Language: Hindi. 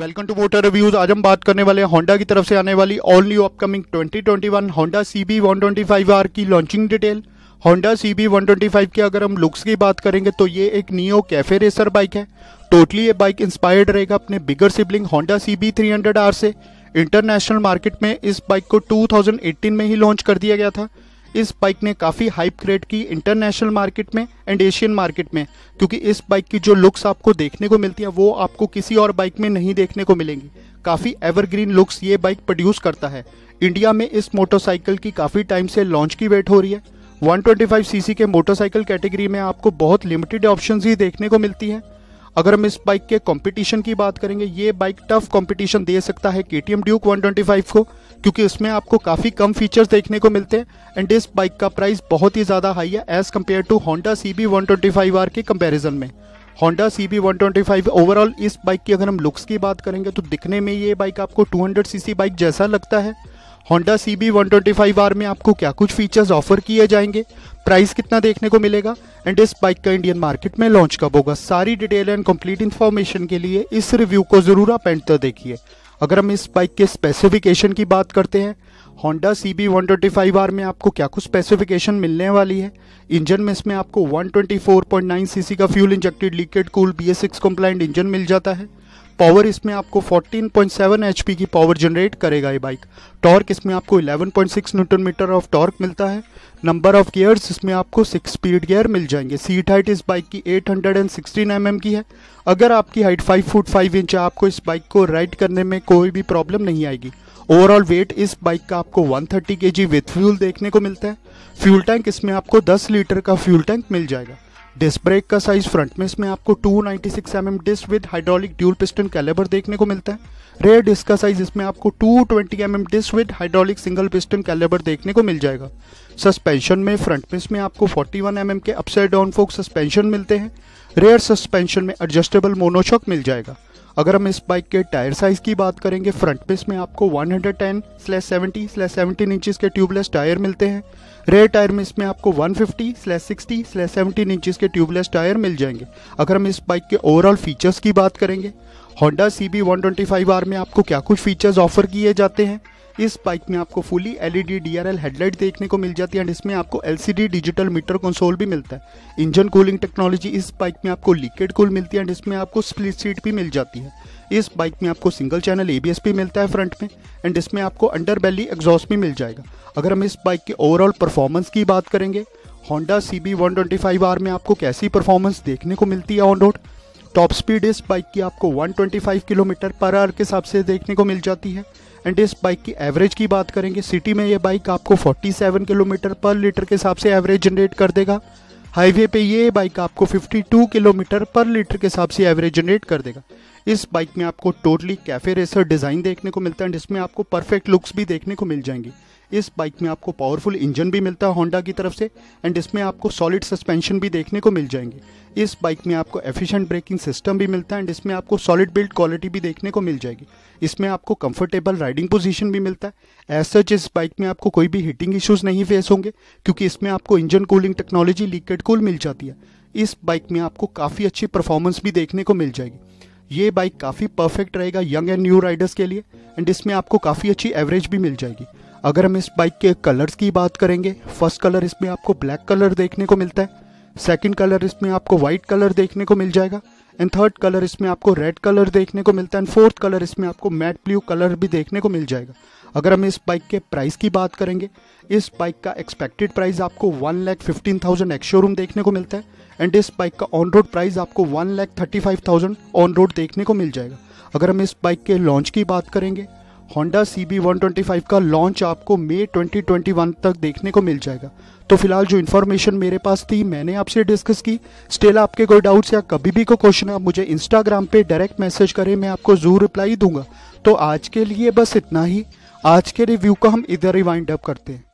वेलकम टू मोटर रिव्यूज आज हम बात करने वाले हैं होंडा की तरफ से आने वाली all new upcoming 2021 Honda CB 125R की लॉन्चिंग डिटेल होंडा सीबी 125 की अगर हम लुक्स की बात करेंगे तो ये एक नियो कैफे रेसर बाइक है टोटली ये बाइक इंस्पायर्ड रहेगा अपने बिगर सिबलिंग होंडा सीबी 300R से इंटरनेशनल मार्केट में इस बाइक को 2018 में ही लॉन्च कर दिया गया था इस बाइक ने काफ़ी हाइप क्रिएट की इंटरनेशनल मार्केट में एंड एशियन मार्केट में क्योंकि इस बाइक की जो लुक्स आपको देखने को मिलती है वो आपको किसी और बाइक में नहीं देखने को मिलेंगी काफ़ी एवरग्रीन लुक्स ये बाइक प्रोड्यूस करता है इंडिया में इस मोटरसाइकिल की काफ़ी टाइम से लॉन्च की वेट हो रही है 125 सीसी के मोटरसाइकिल कैटेगरी में आपको बहुत लिमिटेड ऑप्शंस ही देखने को मिलती हैं अगर हम इस बाइक के कंपटीशन की बात करेंगे ये बाइक टफ कंपटीशन दे सकता है K T M Duke one twenty five को क्योंकि इसमें आपको काफ़ी कम फीचर्स देखने को मिलते हैं एंड इस बाइक का प्राइस बहुत ही ज़्यादा हाई है as compare to Honda C B one twenty five R के कंपेरिजन में Honda C B one twenty five overall इस बाइक की अगर हम लुक्स की बात करेंगे तो दिखने में ये बाइक आपको two hundred C C bike जैसा लगता है Honda C B one twenty five R में आपको क्या कुछ फीचर्स ऑफर किए जाएंगे प्राइस कितना देखने को मिलेगा एंड इस बाइक का इंडियन मार्केट में लॉन्च कब होगा सारी डिटेल एंड कंप्लीट इन्फॉर्मेशन के लिए इस रिव्यू को ज़रूर आप एंड तक देखिए अगर हम इस बाइक के स्पेसिफिकेशन की बात करते हैं Honda C B one twenty five R में आपको क्या कुछ स्पेसिफिकेशन मिलने वाली है इंजन में इसमें आपको one twenty four point nine C C का fuel injected liquid cool B S six compliant engine मिल जाता है पावर इसमें आपको 14.7 पॉइंट की पावर जनरेट करेगा ये बाइक टॉर्क इसमें आपको 11.6 पॉइंट मीटर ऑफ टॉर्क मिलता है नंबर ऑफ गियर्स इसमें आपको सिक्स स्पीड गियर मिल जाएंगे सीट हाइट इस बाइक की 816 mm की है अगर आपकी हाइट 5 फुट 5 इंच है आपको इस बाइक को राइड करने में कोई भी प्रॉब्लम नहीं आएगी ओवरऑल वेट इस बाइक का आपको 130 थर्टी के जी विथ फ्यूल देखने को मिलता है फ्यूल टैंक इसमें आपको 10 लीटर का फ्यूल टैंक मिल जाएगा डिस्क ब्रेक का साइज फ्रंट में इसमें आपको 296 ninety mm disc with hydraulic dual piston caliper देखने को मिलता है रेयर डिस्क का साइज इसमें आपको 220 twenty M disc with hydraulic single piston caliper देखने को मिल जाएगा सस्पेंशन में फ्रंट में इसमें आपको 41 वन mm के अपसाइड डाउन फोक सस्पेंशन मिलते हैं रेयर सस्पेंशन में एडजस्टेबल मोनोशॉक मिल जाएगा अगर हम इस बाइक के टायर साइज की बात करेंगे फ्रंट पे इसमें आपको 110 slash seventy slash seventeen inches के ट्यूबलेस टायर मिलते हैं रेयर टायर में इसमें आपको 150 slash sixty slash seventeen inches के ट्यूबलेस टायर मिल जाएंगे अगर हम इस बाइक के ओवरऑल फीचर्स की बात करेंगे होंडा सी बी में आपको क्या कुछ फीचर्स ऑफर किए जाते हैं इस बाइक में आपको फुली एलईडी डीआरएल हेडलाइट देखने को मिल जाती है एंड इसमें आपको एलसीडी डिजिटल मीटर कंसोल भी मिलता है इंजन कूलिंग टेक्नोलॉजी इस बाइक में आपको लीकेड कूल मिलती है एंड इसमें आपको स्प्लिट सीट भी मिल जाती है इस बाइक में आपको सिंगल चैनल ए भी मिलता है फ्रंट में एंड इसमें आपको अंडर बैली एग्जॉस्ट भी मिल जाएगा अगर हम इस बाइक के ओवरऑल परफॉर्मेंस की बात करेंगे Honda C B one twenty five R में आपको कैसी परफॉर्मेंस देखने को मिलती है ऑन रोड टॉप स्पीड इस बाइक की आपको 125 किलोमीटर पर आवर के हिसाब से देखने को मिल जाती है एंड इस बाइक की एवरेज की बात करेंगे सिटी में ये बाइक आपको 47 किलोमीटर पर लीटर के हिसाब से एवरेज जनरेट कर देगा हाईवे पे ये बाइक आपको 52 किलोमीटर पर लीटर के हिसाब से एवरेज जनरेट कर देगा इस बाइक में आपको टोटली कैफे रेसर डिज़ाइन देखने को मिलता है एंड इसमें आपको परफेक्ट लुक्स भी देखने को मिल जाएंगी इस बाइक में आपको पावरफुल इंजन भी मिलता है होंडा की तरफ से एंड इसमें आपको सॉलिड सस्पेंशन भी देखने को मिल जाएंगे इस बाइक में आपको एफिशिएंट ब्रेकिंग सिस्टम भी मिलता है एंड इसमें आपको सॉलिड बिल्ड क्वालिटी भी देखने को मिल जाएगी इसमें आपको कंफर्टेबल राइडिंग पोजीशन भी मिलता है एज सच इस बाइक में आपको कोई भी हीटिंग इश्यूज नहीं फेस होंगे क्योंकि इसमें आपको engine cooling technology liquid cool मिल जाती है इस बाइक में आपको काफ़ी अच्छी परफॉर्मेंस भी देखने को मिल जाएगी ये बाइक काफ़ी परफेक्ट रहेगा यंग एंड न्यू राइडर्स के लिए एंड इसमें आपको काफ़ी अच्छी एवरेज भी मिल जाएगी अगर हम इस बाइक के कलर्स की बात करेंगे फर्स्ट कलर इसमें आपको ब्लैक कलर देखने को मिलता है सेकंड कलर इसमें आपको वाइट कलर देखने को मिल जाएगा एंड थर्ड कलर इसमें आपको रेड कलर देखने को मिलता है एंड फोर्थ कलर इसमें आपको मैट ब्लू कलर भी देखने को मिल जाएगा अगर हम इस बाइक के प्राइस की बात करेंगे इस बाइक का एक्सपेक्टेड प्राइस आपको one lakh fifteen thousand ex showroom देखने को मिलता है एंड इस बाइक का ऑन रोड प्राइस आपको one lakh thirty five thousand on road देखने को मिल जाएगा अगर हम इस बाइक के लॉन्च की बात करेंगे Honda C B one twenty five का लॉन्च आपको मई 2021 तक देखने को मिल जाएगा तो फिलहाल जो इन्फॉर्मेशन मेरे पास थी मैंने आपसे डिस्कस की स्टिल आपके कोई डाउट्स या कभी भी कोई क्वेश्चन आप मुझे इंस्टाग्राम पे डायरेक्ट मैसेज करें मैं आपको जरूर रिप्लाई दूंगा तो आज के लिए बस इतना ही आज के रिव्यू को हम इधर ही वाइंड अप करते हैं